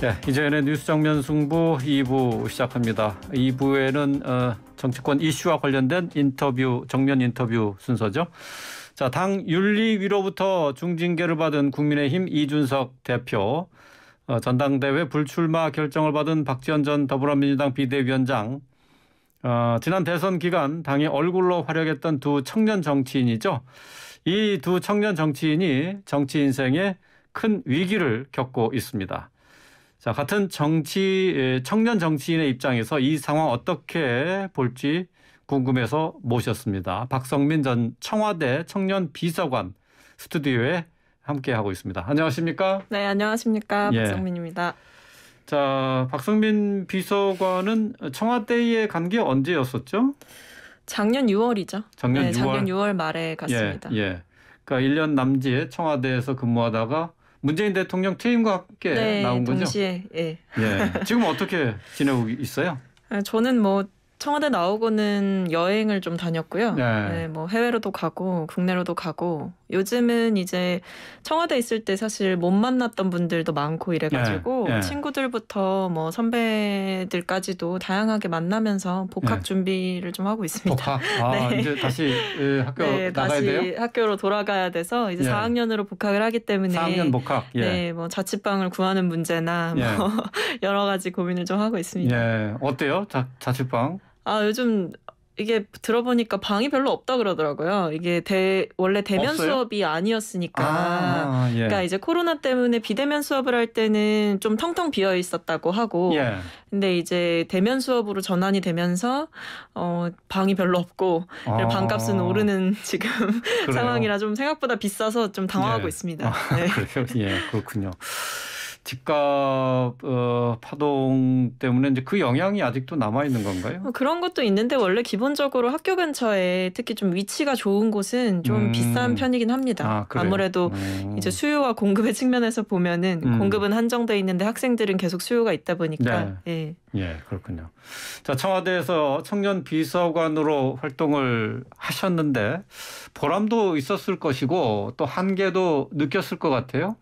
네, 이제는 뉴스 정면 승부 2부 시작합니다. 2부에는 어, 정치권 이슈와 관련된 인터뷰, 정면 인터뷰 순서죠. 자, 당 윤리위로부터 중징계를 받은 국민의힘 이준석 대표, 어, 전당대회 불출마 결정을 받은 박지원 전 더불어민주당 비대위원장, 어, 지난 대선 기간 당의 얼굴로 활약했던 두 청년 정치인이죠. 이 두 청년 정치인이 정치 인생에 큰 위기를 겪고 있습니다. 자, 같은 정치 청년 정치인의 입장에서 이 상황 어떻게 볼지 궁금해서 모셨습니다. 박성민 전 청와대 청년 비서관 스튜디오에 함께 하고 있습니다. 안녕하십니까? 네, 안녕하십니까? 예. 박성민입니다. 자, 박성민 비서관은 청와대에 간 게 언제였었죠? 작년 6월이죠. 작년, 네, 6월. 작년 6월 말에 갔습니다. 예, 예. 그러니까 1년 남짓 청와대에서 근무하다가 문재인 대통령 퇴임과 함께 네, 나온 거죠? 동시에. 예. 예. 지금 어떻게 지내고 있어요? 아, 저는 뭐 청와대 나오고는 여행을 좀 다녔고요. 네. 네. 뭐 해외로도 가고 국내로도 가고 요즘은 이제 청와대 있을 때 사실 못 만났던 분들도 많고 이래가지고 예, 예. 친구들부터 뭐 선배들까지도 다양하게 만나면서 복학 예. 준비를 좀 하고 있습니다. 복학. 아, 네. 이제 다시 예, 학교 네, 나가야 다시 돼요? 학교로 돌아가야 돼서 이제 4학년으로 예. 복학을 하기 때문에 4학년 복학. 예. 네, 뭐 자취방을 구하는 문제나 뭐 여러 가지 고민을 좀 하고 있습니다. 예, 어때요? 자, 자취방? 아 요즘 이게 들어보니까 방이 별로 없다 그러더라고요. 이게 대, 원래 대면 없어요? 수업이 아니었으니까. 아, 예. 그러니까 이제 코로나 때문에 비대면 수업을 할 때는 좀 텅텅 비어 있었다고 하고. 예. 근데 이제 대면 수업으로 전환이 되면서 어, 방이 별로 없고 아, 방값은 오르는 지금 상황이라 좀 생각보다 비싸서 좀 당황하고 예. 있습니다. 아, 네. 그래요? 예, 그렇군요. 집값 어, 파동 때문에 이제 그 영향이 아직도 남아 있는 건가요? 어, 그런 것도 있는데 원래 기본적으로 학교 근처에 특히 좀 위치가 좋은 곳은 좀 음. 비싼 편이긴 합니다. 아, 무래도 음. 어. 이제 수요와 공급의 측면에서 보면은 음. 공급은 한정돼 있는데 학생들은 계속 수요가 있다 보니까 네. 예. 예, 그렇군요. 자, 청와대에서 청년 비서관으로 활동을 하셨는데 보람도 있었을 것이고 또 한계도 느꼈을 것 같아요.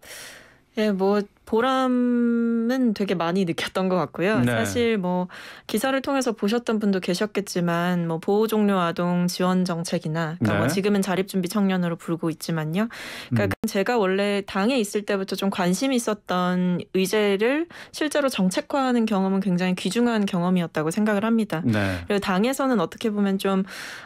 예, 뭐 보람은 되게 많이 느꼈던 것 같고요. 네. 사실 뭐 기사를 통해서 보셨던 분도 계셨겠지만 뭐 보호 종료 아동 지원 정책이나 그러니까 뭐 네. 뭐 지금은 자립 준비 청년으로 불고 있지만요. 그러니까 음. 제가 원래 당에 있을 때부터 좀 관심이 있었던 의제를 실제로 정책화하는 경험은 굉장히 귀중한 경험이었다고 생각을 합니다. 네. 그리고 당에서는 어떻게 보면 좀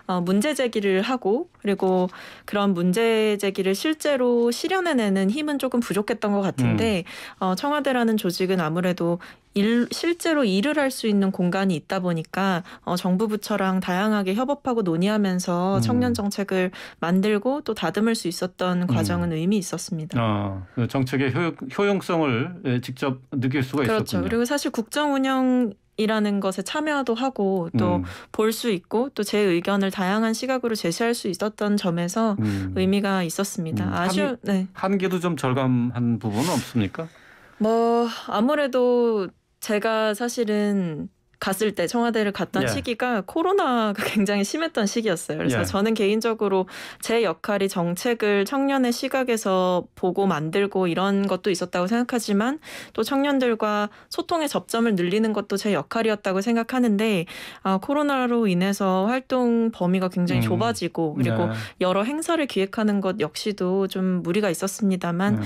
어, 문제 제기를 하고 그리고 그런 문제 제기를 실제로 실현해내는 힘은 조금 부족했던 것 같은데 음. 어, 청와대라는 조직은 아무래도 일, 실제로 일을 할 수 있는 공간이 있다 보니까 어, 정부 부처랑 다양하게 협업하고 논의하면서 음. 청년 정책을 만들고 또 다듬을 수 있었던 음. 과정은 음. 의미 있었습니다. 아, 그 정책의 효용, 성을 예, 직접 느낄 수가 그렇죠. 있었군요. 그리고 사실 국정 운영 이라는 것에 참여도 하고 또 볼수 음. 있고 또 제 의견을 다양한 시각으로 제시할 수 있었던 점에서 음. 의미가 있었습니다. 음. 아주 한, 네. 한계도 좀 절감한 부분은 없습니까? 뭐 아무래도 제가 사실은 갔을 때 청와대를 갔던 예. 시기가 코로나가 굉장히 심했던 시기였어요. 그래서 예. 저는 개인적으로 제 역할이 정책을 청년의 시각에서 보고 만들고 이런 것도 있었다고 생각하지만 또 청년들과 소통의 접점을 늘리는 것도 제 역할이었다고 생각하는데 아, 코로나로 인해서 활동 범위가 굉장히 음. 좁아지고 그리고 네. 여러 행사를 기획하는 것 역시도 좀 무리가 있었습니다만 음.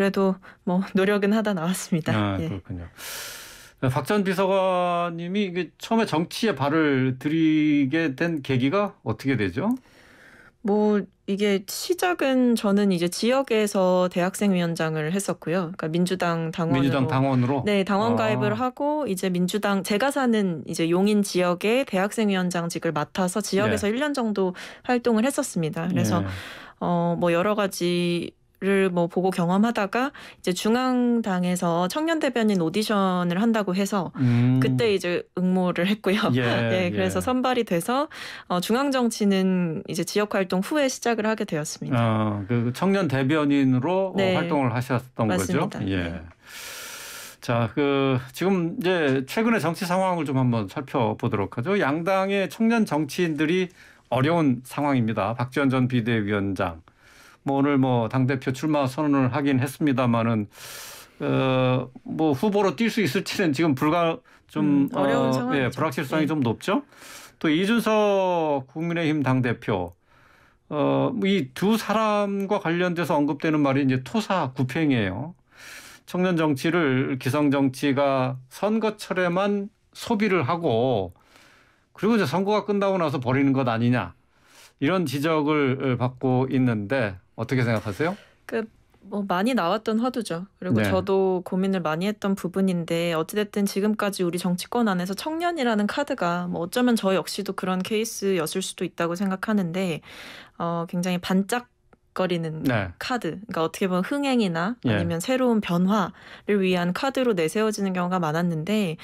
그래도 뭐 노력은 하다 나왔습니다. 아, 예. 그렇군요. 박 전 비서관님이 이게 처음에 정치에 발을 들이게 된 계기가 어떻게 되죠? 뭐 이게 시작은 저는 이제 지역에서 대학생 위원장을 했었고요. 그러니까 민주당 당원으로, 민주당 당원으로? 네 당원 아. 가입을 하고 이제 민주당 제가 사는 이제 용인 지역의 대학생 위원장직을 맡아서 지역에서 네. 예. 1년 정도 활동을 했었습니다. 그래서 네. 예. 어뭐 여러 가지 를뭐 보고 경험하다가 이제 중앙당에서 청년 대변인 오디션을 한다고 해서 음. 그때 이제 응모를 했고요. 예, 네, 그래서 예. 선발이 돼서 어, 중앙 정치는 이제 지역 활동 후에 시작을 하게 되었습니다. 아, 그 청년 대변인으로 어, 네. 활동을 하셨던 맞습니다. 거죠. 예. 네. 자, 그 지금 이제 최근의 정치 상황을 좀 한번 살펴보도록 하죠. 양당의 청년 정치인들이 어려운 상황입니다. 박지원 전 비대위원장 뭐 오늘 뭐 당대표 출마 선언을 하긴 했습니다마는 어뭐 후보로 뛸 수 있을지는 지금 불가 좀 음, 어, 어려운 상황이 예, 불확실성이 예. 좀 높죠. 또 이준석 국민의힘 당 대표 어이 뭐 두 사람과 관련돼서 언급되는 말이 이제 토사 구팽이에요. 청년 정치를 기성 정치가 선거철에만 소비를 하고 그리고 이제 선거가 끝나고 나서 버리는 것 아니냐 이런 지적을 어, 받고 있는데 어떻게 생각하세요? 그 뭐 많이 나왔던 화두죠. 그리고 네. 저도 고민을 많이 했던 부분인데 어찌됐든 지금까지 우리 정치권 안에서 청년이라는 카드가 뭐 어쩌면 저 역시도 그런 케이스였을 수도 있다고 생각하는데 어, 굉장히 반짝 거리는 네. 카드. 그러니까 어떻게 보면 흥행이나 예. 아니면 예. 새로운 변화를 위한 카드로 내세워지는 경우가 많았는데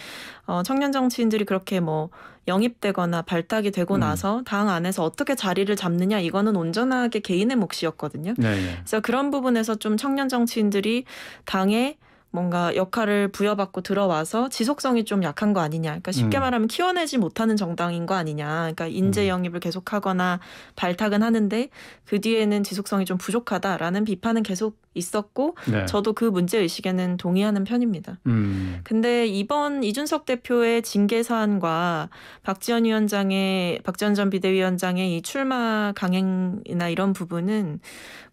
어, 청년 정치인들이 그렇게 뭐 영입되거나 발탁이 되고 음. 나서 당 안에서 어떻게 자리를 잡느냐 이거는 온전하게 개인의 몫이었거든요. 네, 네. 그래서 그런 부분에서 좀 청년 정치인들이 당에 뭔가 역할을 부여받고 들어와서 지속성이 좀 약한 거 아니냐. 그러니까 쉽게 음. 말하면 키워내지 못하는 정당인 거 아니냐. 그러니까 인재 음. 영입을 계속하거나 발탁은 하는데 그 뒤에는 지속성이 좀 부족하다라는 비판은 계속 있었고 네. 저도 그 문제 의식에는 동의하는 편입니다. 음. 근데 이번 이준석 대표의 징계 사안과 박지원 위원장의 박지원 전 비대위원장의 이 출마 강행이나 이런 부분은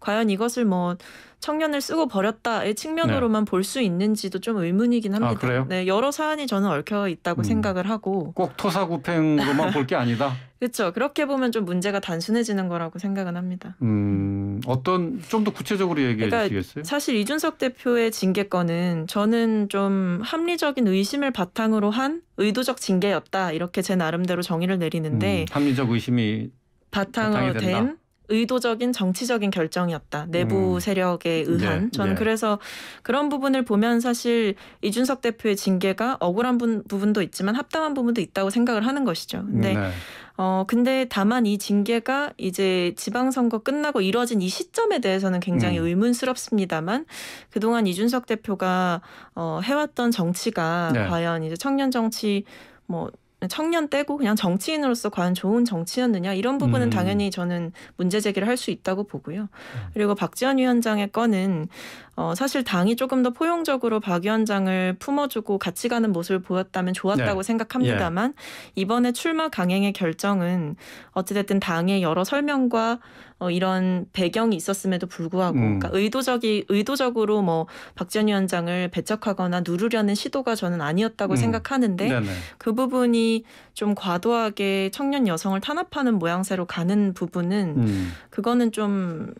과연 이것을 뭐 청년을 쓰고 버렸다의 측면으로만 네. 볼수 있는지도 좀 의문이긴 아, 합니다. 아, 그래요? 네, 여러 사안이 저는 얽혀 있다고 음. 생각을 하고 꼭 토사구팽으로만 볼 게 아니다. 그렇죠. 그렇게 보면 좀 문제가 단순해지는 거라고 생각은 합니다. 음, 어떤 좀 더 구체적으로 얘기해 그러니까 주시겠어요? 사실 이준석 대표의 징계건은 저는 좀 합리적인 의심을 바탕으로 한 의도적 징계였다 이렇게 제 나름대로 정의를 내리는데 음, 합리적 의심이 바탕으로 된 의도적인 정치적인 결정이었다. 내부 음. 세력에 의한. 네, 저는 네. 그래서 그런 부분을 보면 사실 이준석 대표의 징계가 억울한 분, 부분도 있지만 합당한 부분도 있다고 생각을 하는 것이죠. 근데 네. 어 근데 다만 이 징계가 이제 지방선거 끝나고 이루어진이 시점에 대해서는 굉장히 음. 의문스럽습니다만 그동안 이준석 대표가 어 해왔던 정치가 네. 과연 이제 청년 정치 뭐 청년 떼고 그냥 정치인으로서 과연 좋은 정치였느냐 이런 부분은 음. 당연히 저는 문제 제기를 할 수 있다고 보고요. 음. 그리고 박지원 위원장의 건은 어, 사실 당이 조금 더 포용적으로 박 위원장을 품어주고 같이 가는 모습을 보였다면 좋았다고 네. 생각합니다만 예. 이번에 출마 강행의 결정은 어찌됐든 당의 여러 설명과 어, 이런 배경이 있었음에도 불구하고 음. 그러니까 의도적이 의도적으로 뭐 박지원 위원장을 배척하거나 누르려는 시도가 저는 아니었다고 음. 생각하는데 네네. 그 부분이 좀 과도하게 청년 여성을 탄압하는 모양새로 가는 부분은 음. 그거는 좀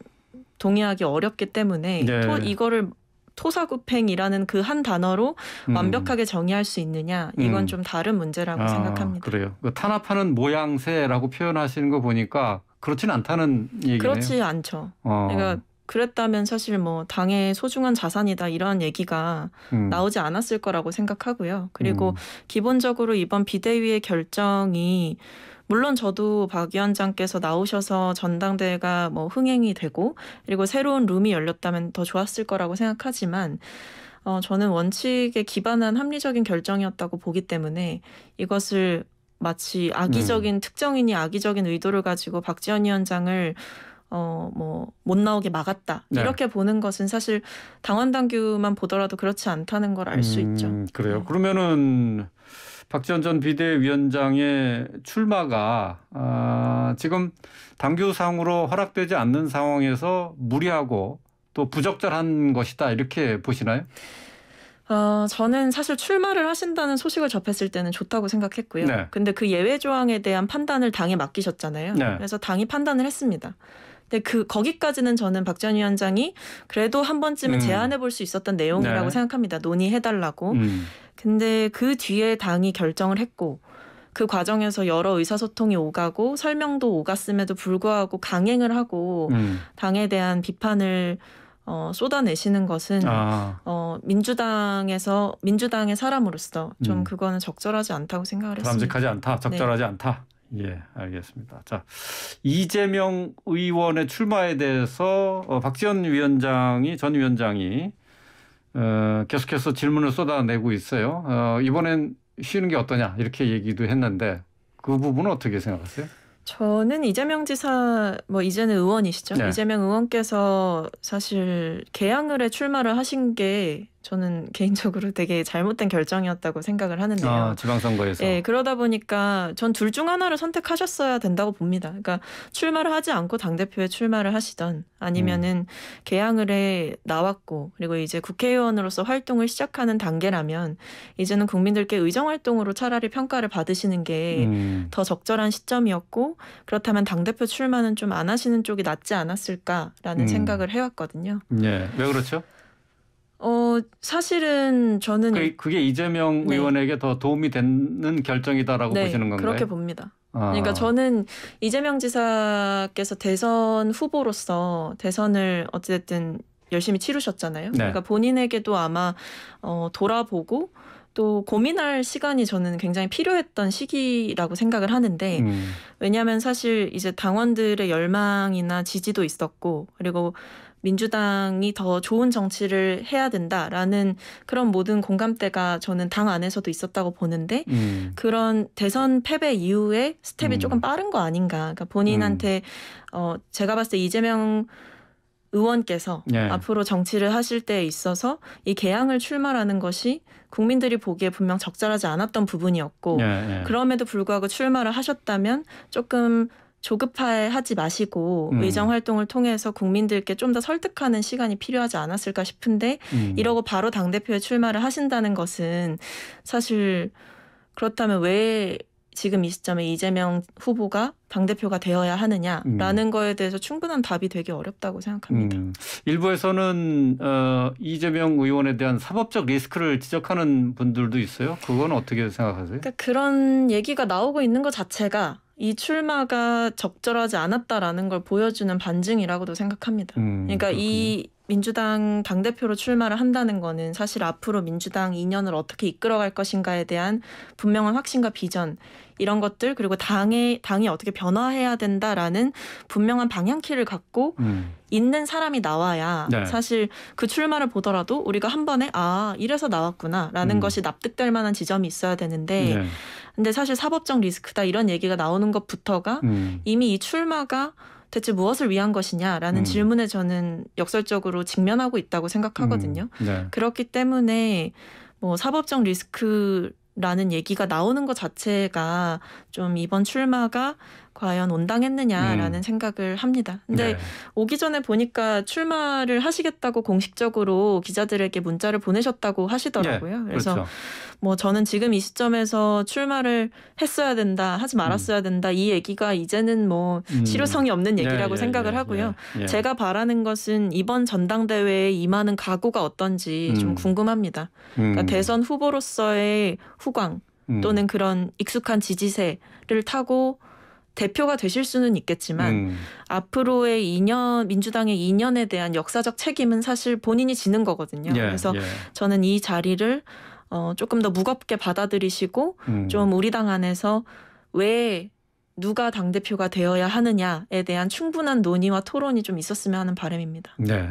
동의하기 어렵기 때문에 네. 토, 이거를 토사구팽이라는 그 한 단어로 음. 완벽하게 정의할 수 있느냐 이건 음. 좀 다른 문제라고 아, 생각합니다. 그래요. 그 탄압하는 모양새라고 표현하시는 거 보니까 그렇지 않다는 얘기네요. 그렇지 않죠. 어. 그러니까 그랬다면 사실 뭐 당의 소중한 자산이다 이런 얘기가 음. 나오지 않았을 거라고 생각하고요. 그리고 음. 기본적으로 이번 비대위의 결정이 물론 저도 박 위원장께서 나오셔서 전당대회가 뭐 흥행이 되고 그리고 새로운 룸이 열렸다면 더 좋았을 거라고 생각하지만 어, 저는 원칙에 기반한 합리적인 결정이었다고 보기 때문에 이것을 마치 악의적인 음. 특정인이 악의적인 의도를 가지고 박지원 위원장을 어뭐못 나오게 막았다 네. 이렇게 보는 것은 사실 당원 당규만 보더라도 그렇지 않다는 걸 알수 음, 있죠. 그래요. 네. 그러면은 박지원 전 비대위원장의 출마가 아, 지금 당규상으로 허락되지 않는 상황에서 무리하고 또 부적절한 것이다 이렇게 보시나요? 어, 저는 사실 출마를 하신다는 소식을 접했을 때는 좋다고 생각했고요. 네. 근데 그 예외 조항에 대한 판단을 당에 맡기셨잖아요. 네. 그래서 당이 판단을 했습니다. 근데 그 거기까지는 저는 박 전 위원장이 그래도 한 번쯤은 음. 제안해 볼 수 있었던 내용이라고 네. 생각합니다. 논의해 달라고. 음. 근데 그 뒤에 당이 결정을 했고 그 과정에서 여러 의사소통이 오가고 설명도 오갔음에도 불구하고 강행을 하고 음. 당에 대한 비판을 어, 쏟아내시는 것은 아. 어, 민주당에서 민주당의 사람으로서 좀 음. 그거는 적절하지 않다고 생각을 했습니다. 바람직하지 않다, 적절하지 네. 않다. 예, 알겠습니다. 자, 이재명 의원의 출마에 대해서 어, 박지원 위원장이 전 위원장이 어, 계속해서 질문을 쏟아내고 있어요. 어, 이번엔 쉬는 게 어떠냐 이렇게 얘기도 했는데 그 부분은 어떻게 생각하세요? 저는 이재명 지사 뭐 이제는 의원이시죠. 네. 이재명 의원께서 사실 개항을에 출마를 하신 게 저는 개인적으로 되게 잘못된 결정이었다고 생각을 하는데요. 아, 지방선거에서. 예, 그러다 보니까 전 둘 중 하나를 선택하셨어야 된다고 봅니다. 그러니까 출마를 하지 않고 당대표에 출마를 하시던 아니면은 음. 개항을 해 나왔고 그리고 이제 국회의원으로서 활동을 시작하는 단계라면 이제는 국민들께 의정 활동으로 차라리 평가를 받으시는 게더 음. 적절한 시점이었고 그렇다면 당대표 출마는 좀 안 하시는 쪽이 낫지 않았을까라는 음. 생각을 해왔거든요. 예. 왜 그렇죠? 어 사실은 저는 그, 그게 이재명 네. 의원에게 더 도움이 되는 결정이다라고 네, 보시는 건가요? 그렇게 봅니다. 아. 그러니까 저는 이재명 지사께서 대선 후보로서 대선을 어찌됐든 열심히 치르셨잖아요. 네. 그러니까 본인에게도 아마 어, 돌아보고 또 고민할 시간이 저는 굉장히 필요했던 시기라고 생각을 하는데 음. 왜냐하면 사실 이제 당원들의 열망이나 지지도 있었고 그리고 민주당이 더 좋은 정치를 해야 된다라는 그런 모든 공감대가 저는 당 안에서도 있었다고 보는데 음. 그런 대선 패배 이후에 스텝이 음. 조금 빠른 거 아닌가. 그러니까 본인한테 음. 어 제가 봤을 때 이재명 의원께서 예. 앞으로 정치를 하실 때에 있어서 이 개항을 출마라는 것이 국민들이 보기에 분명 적절하지 않았던 부분이었고 예, 예. 그럼에도 불구하고 출마를 하셨다면 조금 조급해하지 마시고 음. 의정 활동을 통해서 국민들께 좀 더 설득하는 시간이 필요하지 않았을까 싶은데 음. 이러고 바로 당 대표에 출마를 하신다는 것은 사실 그렇다면 왜 지금 이 시점에 이재명 후보가 당대표가 되어야 하느냐라는 음. 거에 대해서 충분한 답이 되기 어렵다고 생각합니다. 음. 일부에서는 어, 이재명 의원에 대한 사법적 리스크를 지적하는 분들도 있어요. 그건 어떻게 생각하세요? 그러니까 그런 얘기가 나오고 있는 것 자체가 이 출마가 적절하지 않았다라는 걸 보여주는 반증이라고도 생각합니다. 음, 그러니까 그렇군요. 이 민주당 당대표로 출마를 한다는 거는 사실 앞으로 민주당 2년을 어떻게 이끌어갈 것인가에 대한 분명한 확신과 비전 이런 것들 그리고 당의 당이 어떻게 변화해야 된다라는 분명한 방향키를 갖고 음. 있는 사람이 나와야 네. 사실 그 출마를 보더라도 우리가 한 번에 아 이래서 나왔구나라는 음. 것이 납득될 만한 지점이 있어야 되는데 네. 근데 사실 사법적 리스크다 이런 얘기가 나오는 것부터가 음. 이미 이 출마가 대체 무엇을 위한 것이냐라는 음. 질문에 저는 역설적으로 직면하고 있다고 생각하거든요. 음. 네. 그렇기 때문에 뭐 사법적 리스크라는 얘기가 나오는 것 자체가 좀 이번 출마가 과연 온당했느냐라는 음. 생각을 합니다. 근데 네. 오기 전에 보니까 출마를 하시겠다고 공식적으로 기자들에게 문자를 보내셨다고 하시더라고요. 네. 그래서 그렇죠. 뭐 저는 지금 이 시점에서 출마를 했어야 된다, 하지 말았어야 음. 된다 이 얘기가 이제는 뭐 음. 실효성이 없는 예, 얘기라고 예, 생각을 예, 하고요. 예, 제가 바라는 것은 이번 전당대회에 임하는 각오가 어떤지 음. 좀 궁금합니다. 그러니까 음. 대선 후보로서의 후광 또는 그런 익숙한 지지세를 타고 대표가 되실 수는 있겠지만 음. 앞으로의 2년 민주당의 2년에 대한 역사적 책임은 사실 본인이 지는 거거든요. 예, 그래서 예. 저는 이 자리를 어, 조금 더 무겁게 받아들이시고 음. 좀 우리 당 안에서 왜 누가 당 대표가 되어야 하느냐에 대한 충분한 논의와 토론이 좀 있었으면 하는 바람입니다. 네.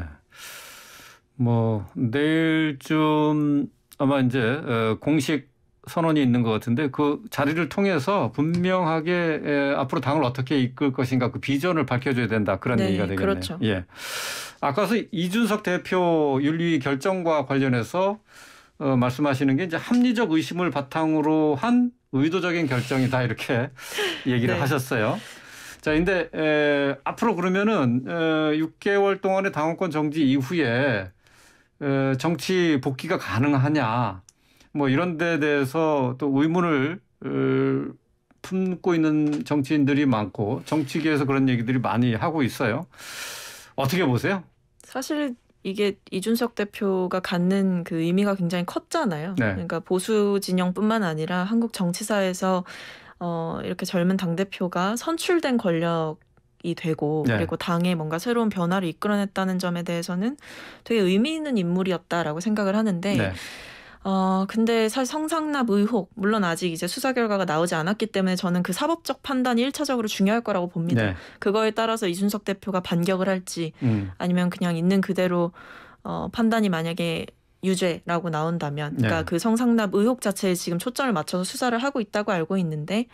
뭐 내일쯤 아마 이제 어, 공식 선언이 있는 것 같은데 그 자리를 통해서 분명하게 에, 앞으로 당을 어떻게 이끌 것인가 그 비전을 밝혀줘야 된다 그런 네, 얘기가 되겠네요. 그렇죠. 예. 아까서 이준석 대표 윤리 결정과 관련해서 어, 말씀하시는 게 이제 합리적 의심을 바탕으로 한 의도적인 결정이다 이렇게 얘기를 네. 하셨어요. 자, 근데 에, 앞으로 그러면은 에, 6개월 동안의 당원권 정지 이후에 에, 정치 복귀가 가능하냐? 뭐 이런 데 대해서 또 의문을 어, 품고 있는 정치인들이 많고 정치계에서 그런 얘기들이 많이 하고 있어요. 어떻게 보세요? 사실 이게 이준석 대표가 갖는 그 의미가 굉장히 컸잖아요. 네. 그러니까 보수 진영뿐만 아니라 한국 정치사에서 어 이렇게 젊은 당 대표가 선출된 권력 이 되고 네. 그리고 당에 뭔가 새로운 변화를 이끌어냈다는 점에 대해서는 되게 의미 있는 인물이었다라고 생각을 하는데 네. 어, 근데 사실 성상납 의혹, 물론 아직 이제 수사 결과가 나오지 않았기 때문에 저는 그 사법적 판단이 일차적으로 중요할 거라고 봅니다. 네. 그거에 따라서 이준석 대표가 반격을 할지 음. 아니면 그냥 있는 그대로 어, 판단이 만약에 유죄라고 나온다면, 네. 그러니까 네. 그 성상납 의혹 자체에 지금 초점을 맞춰서 수사를 하고 있다고 알고 있는데,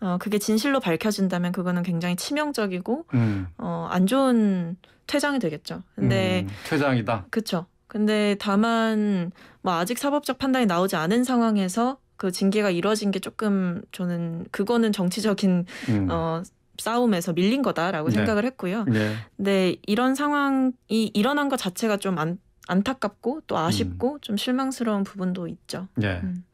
어, 그게 진실로 밝혀진다면 그거는 굉장히 치명적이고, 음. 어, 안 좋은 퇴장이 되겠죠. 근데. 음, 퇴장이다? 그쵸. 근데 다만, 뭐 아직 사법적 판단이 나오지 않은 상황에서 그 징계가 이루어진 게 조금 저는 그거는 정치적인 음. 어 싸움에서 밀린 거다라고 네. 생각을 했고요. 네. 근데 이런 상황이 일어난 것 자체가 좀 안, 안타깝고 또 아쉽고 음. 좀 실망스러운 부분도 있죠. 네. 음.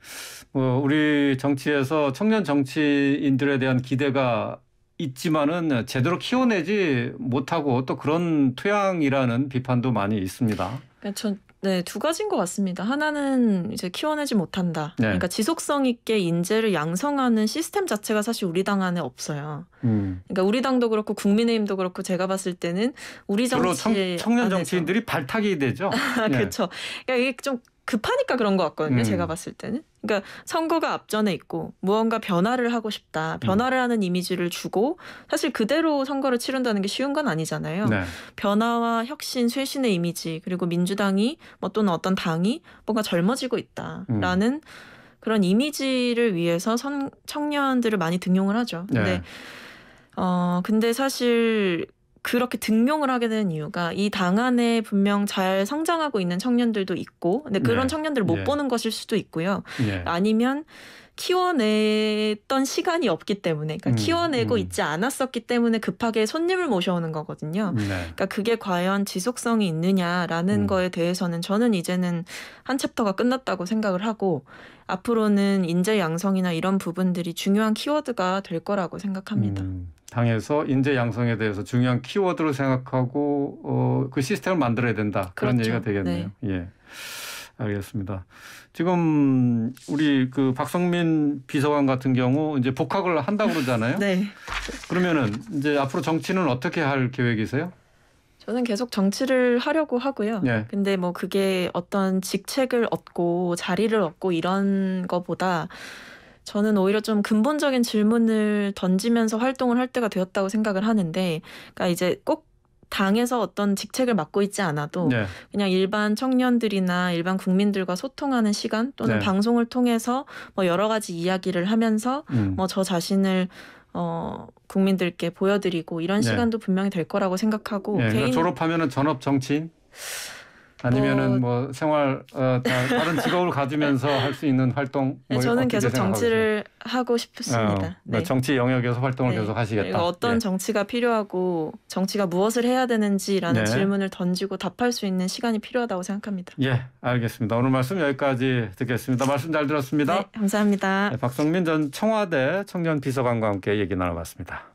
뭐 우리 정치에서 청년 정치인들에 대한 기대가 있지만은 제대로 키워내지 못하고 또 그런 투양이라는 비판도 많이 있습니다. 그러니까 전 네, 두 가지인 것 같습니다. 하나는 이제 키워내지 못한다. 네. 그러니까 지속성 있게 인재를 양성하는 시스템 자체가 사실 우리 당 안에 없어요. 음. 그러니까 우리 당도 그렇고 국민의힘도 그렇고 제가 봤을 때는 우리 정치 청, 청년 정치인들이 발탁이 되죠. 네. 그렇죠. 그러니까 이게 좀 급하니까 그런 것 같거든요. 음. 제가 봤을 때는. 그러니까 선거가 앞전에 있고 무언가 변화를 하고 싶다. 음. 변화를 음. 하는 이미지를 주고 사실 그대로 선거를 치른다는 게 쉬운 건 아니잖아요. 네. 변화와 혁신, 쇄신의 이미지 그리고 민주당이 뭐 또는 어떤 당이 뭔가 젊어지고 있다라는 음. 그런 이미지를 위해서 선, 청년들을 많이 등용을 하죠. 근데 네. 어 근데 사실 그렇게 등용을 하게 되는 이유가 이 당 안에 분명 잘 성장하고 있는 청년들도 있고 근데 그런 네. 청년들을 못 네. 보는 것일 수도 있고요. 네. 아니면 키워냈던 시간이 없기 때문에 그러니까 음, 키워내고 음. 있지 않았었기 때문에 급하게 손님을 모셔오는 거거든요. 네. 그러니까 그게 과연 지속성이 있느냐라는 음. 거에 대해서는 저는 이제는 한 챕터가 끝났다고 생각을 하고 앞으로는 인재 양성이나 이런 부분들이 중요한 키워드가 될 거라고 생각합니다. 음. 당에서 인재 양성에 대해서 중요한 키워드로 생각하고 어, 그 시스템을 만들어야 된다 그렇죠. 그런 얘기가 되겠네요. 네. 예. 알겠습니다. 지금 우리 그 박성민 비서관 같은 경우 이제 복학을 한다고 그러잖아요. 네. 그러면은 이제 앞으로 정치는 어떻게 할 계획이세요? 저는 계속 정치를 하려고 하고요. 네. 근데 뭐 그게 어떤 직책을 얻고 자리를 얻고 이런 거보다 저는 오히려 좀 근본적인 질문을 던지면서 활동을 할 때가 되었다고 생각을 하는데, 그러니까 이제 꼭 당에서 어떤 직책을 맡고 있지 않아도 네. 그냥 일반 청년들이나 일반 국민들과 소통하는 시간 또는 네. 방송을 통해서 뭐 여러 가지 이야기를 하면서 음. 뭐저 자신을 어 국민들께 보여드리고 이런 네. 시간도 분명히 될 거라고 생각하고 네, 그러니까 개인... 졸업하면은 전업 정치인 아니면은 뭐, 뭐 생활 어, 다, 다른 직업을 가지면서 할 수 있는 활동 뭐 네, 저는 계속 정치를 하고 싶습니다. 어, 뭐 네. 정치 영역에서 활동을 네. 계속 하시겠다. 어떤 예. 정치가 필요하고 정치가 무엇을 해야 되는지라는 네. 질문을 던지고 답할 수 있는 시간이 필요하다고 생각합니다. 예, 알겠습니다. 오늘 말씀 여기까지 듣겠습니다. 말씀 잘 들었습니다. 네, 감사합니다. 네, 박성민 전 청와대 청년 비서관과 함께 얘기 나눠봤습니다.